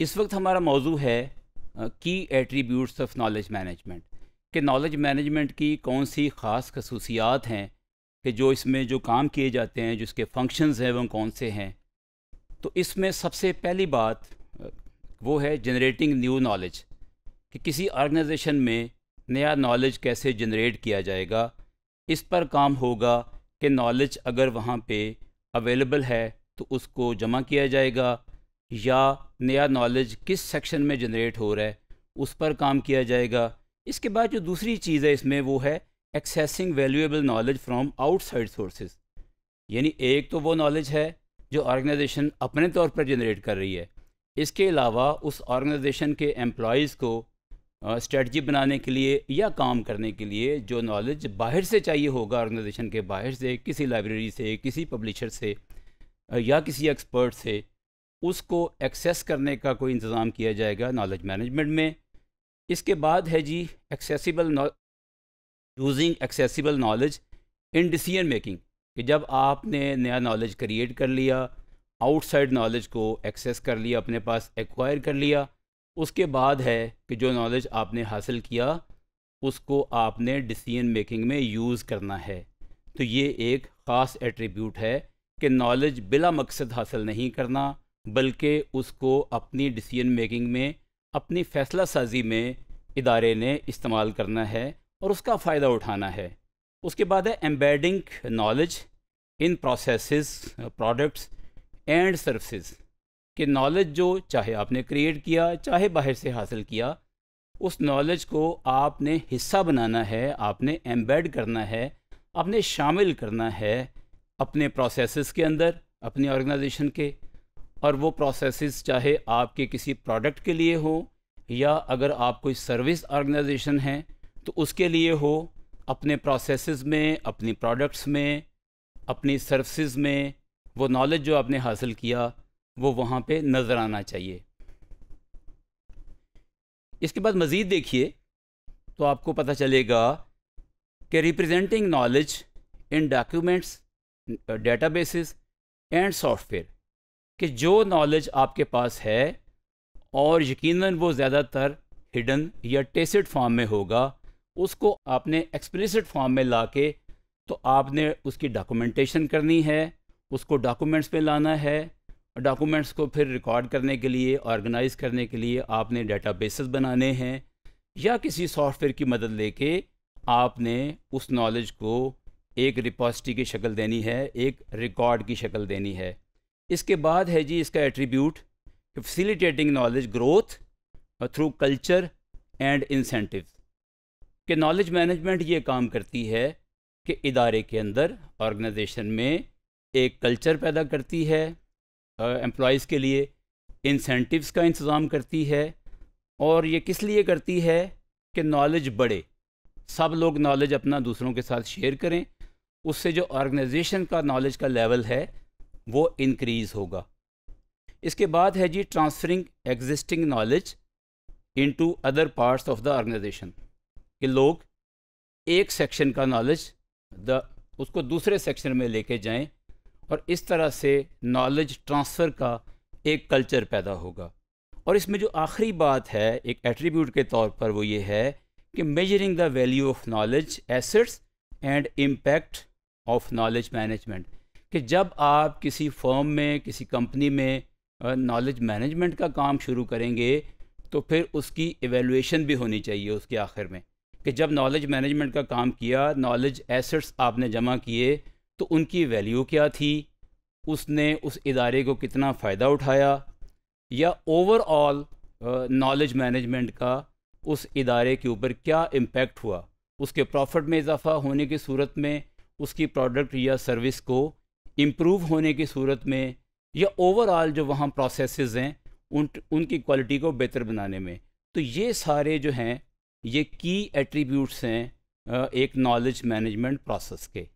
इस वक्त हमारा मौजू है की एट्रीब्यूट्स ऑफ नॉलेज मैनेजमेंट कि नॉलेज मैनेजमेंट की कौन सी ख़ास खसूसियात हैं कि जो इसमें जो काम किए जाते हैं जिसके फंक्शंस हैं वो कौन से हैं तो इसमें सबसे पहली बात वो है जनरेटिंग न्यू नॉलेज कि किसी ऑर्गेनाइजेशन में नया नॉलेज कैसे जनरेट किया जाएगा इस पर काम होगा कि नॉलेज अगर वहाँ पे अवेलेबल है तो उसको जमा किया जाएगा या नया नॉलेज किस सेक्शन में जनरेट हो रहा है उस पर काम किया जाएगा इसके बाद जो दूसरी चीज़ है इसमें वो है accessing valuable knowledge from outside sources यानी एक तो वो नॉलेज है जो ऑर्गेनाइजेशन अपने तौर पर जनरेट कर रही है इसके अलावा उस ऑर्गेनाइजेशन के एम्प्लॉयज़ को स्ट्रेटजी बनाने के लिए या काम करने के लिए जो नॉलेज बाहर से चाहिए होगा ऑर्गेनाइजेशन के बाहर से किसी लाइब्रेरी से किसी पब्लिशर से या किसी एक्सपर्ट से उसको एक्सेस करने का कोई इंतज़ाम किया जाएगा नॉलेज मैनेजमेंट में इसके बाद है जी accessible using accessible knowledge in decision making कि जब आपने नया नॉलेज क्रिएट कर लिया आउटसाइड नॉलेज को एक्सेस कर लिया अपने पास एक्वायर कर लिया उसके बाद है कि जो नॉलेज आपने हासिल किया उसको आपने डिसीजन मेकिंग में यूज़ करना है तो ये एक ख़ास एट्रीब्यूट है कि नॉलेज बिला मकसद हासिल नहीं करना बल्कि उसको अपनी डिसीजन मेकिंग में अपनी फ़ैसला साजी में इदारे ने इस्तेमाल करना है और उसका फ़ायदा उठाना है उसके बाद है embedding knowledge in process products and services कि नॉलेज जो चाहे आपने क्रिएट किया चाहे बाहर से हासिल किया उस नॉलेज को आपने हिस्सा बनाना है आपने एम्बेड करना है आपने शामिल करना है अपने प्रोसेसेस के अंदर अपनी ऑर्गेनाइजेशन के और वो प्रोसेसेस चाहे आपके किसी प्रोडक्ट के लिए हो या अगर आप कोई सर्विस ऑर्गेनाइजेशन है तो उसके लिए हो अपने प्रोसेसेस में अपनी प्रोडक्ट्स में अपनी सर्विसेज में वो नॉलेज जो आपने हासिल किया वो वहाँ पे नज़र आना चाहिए इसके बाद मज़ीद देखिए तो आपको पता चलेगा कि representing knowledge in documents databases and software कि जो नॉलेज आपके पास है और यकीनन वो ज़्यादातर हिडन या टेसिड फॉर्म में होगा उसको आपने एक्सप्लिसिट फॉर्म में ला के तो आपने उसकी डॉक्यूमेंटेशन करनी है उसको डॉक्यूमेंट्स पे लाना है डॉक्यूमेंट्स को फिर रिकॉर्ड करने के लिए ऑर्गेनाइज करने के लिए आपने डाटा बनाने हैं या किसी सॉफ्टवेयर की मदद लेके आपने उस नॉलेज को एक रिपॉजिटरी की शक्ल देनी है एक रिकॉर्ड की शक्ल देनी है इसके बाद है जी इसका attribute facilitating knowledge growth through culture and incentive कि नॉलेज मैनेजमेंट ये काम करती है कि इदारे के अंदर ऑर्गेनाइजेशन में एक कल्चर पैदा करती है एम्प्लॉयज़ uh, के लिए इंसेंटिव्स का इंतज़ाम करती है और ये किस लिए करती है कि नॉलेज बढ़े सब लोग नॉलेज अपना दूसरों के साथ शेयर करें उससे जो ऑर्गेनाइजेशन का नॉलेज का लेवल है वो इनक्रीज़ होगा इसके बाद है जी transferring existing knowledge into other parts of the organisation कि लोग एक सेक्शन का नॉलेज द उसको दूसरे सेक्शन में लेके जाएं और इस तरह से नॉलेज ट्रांसफ़र का एक कल्चर पैदा होगा और इसमें जो आखिरी बात है एक एट्रीब्यूट के तौर पर वो ये है कि measuring the value of knowledge assets and impact of knowledge management कि जब आप किसी फर्म में किसी कंपनी में नॉलेज मैनेजमेंट का काम शुरू करेंगे तो फिर उसकी एवेलुएशन भी होनी चाहिए उसके आखिर में कि जब नॉलेज मैनेजमेंट का काम किया नॉलेज एसेट्स आपने जमा किए तो उनकी वैल्यू क्या थी उसने उस इदारे को कितना फ़ायदा उठाया या ओवरऑल नॉलेज मैनेजमेंट का उस इदारे के ऊपर क्या इम्पेक्ट हुआ उसके प्रॉफिट में इजाफा होने की सूरत में उसकी प्रोडक्ट या सर्विस को इम्प्रूव होने की सूरत में या ओवरऑल जो वहाँ प्रोसेस हैं उन उनकी क्वालिटी को बेहतर बनाने में तो ये सारे जो हैं ये की एट्रीब्यूट्स हैं एक नॉलेज मैनेजमेंट प्रोसेस के